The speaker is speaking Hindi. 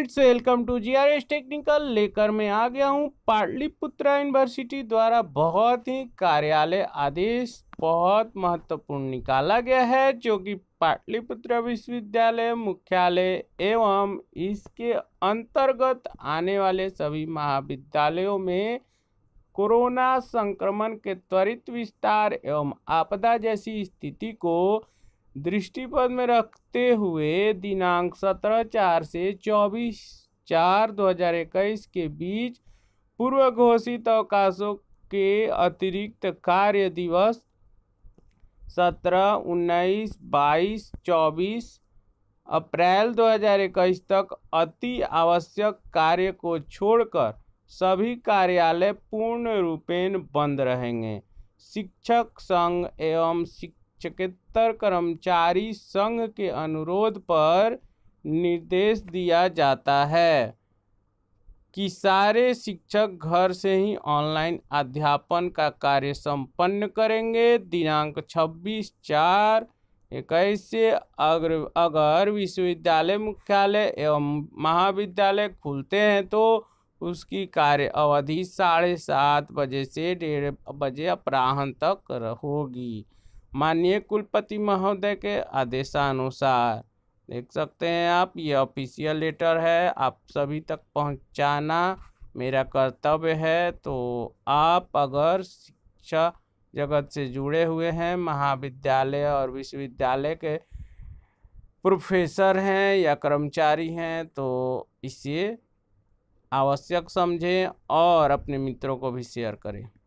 friends welcome to GRS technical लेकर मैं आ गया हूँ पाटलिपुत्र यूनिवर्सिटी द्वारा बहुत ही कार्यालय आदेश बहुत महत्वपूर्ण निकाला गया है जो कि पाटलिपुत्र विश्वविद्यालय मुख्यालय एवं इसके अंतर्गत आने वाले सभी महाविद्यालयों में कोरोना संक्रमण के त्वरित विस्तार एवं आपदा जैसी स्थिति को दृष्टिपद में रखते हुए दिनांक सत्रह चार से चौबीस चार दो हजार इक्कीस के बीच पूर्व घोषित अवकाशों के अतिरिक्त कार्य दिवस सत्रह उन्नीस बाईस चौबीस अप्रैल 2021 तक अति आवश्यक कार्य को छोड़कर सभी कार्यालय पूर्ण रूपेण बंद रहेंगे शिक्षक संघ एवं शिक्षक चिकित्सक कर्मचारी संघ के अनुरोध पर निर्देश दिया जाता है कि सारे शिक्षक घर से ही ऑनलाइन अध्यापन का कार्य संपन्न करेंगे दिनांक 26 चार इक्कीस से अगर अगर विश्वविद्यालय मुख्यालय एवं महाविद्यालय खुलते हैं तो उसकी कार्य अवधि साढ़े सात बजे से डेढ़ बजे अपराह्न तक होगी माननीय कुलपति महोदय के आदेशानुसार देख सकते हैं आप ये ऑफिशियल लेटर है आप सभी तक पहुंचाना मेरा कर्तव्य है तो आप अगर शिक्षा जगत से जुड़े हुए हैं महाविद्यालय और विश्वविद्यालय के प्रोफेसर हैं या कर्मचारी हैं तो इसे आवश्यक समझें और अपने मित्रों को भी शेयर करें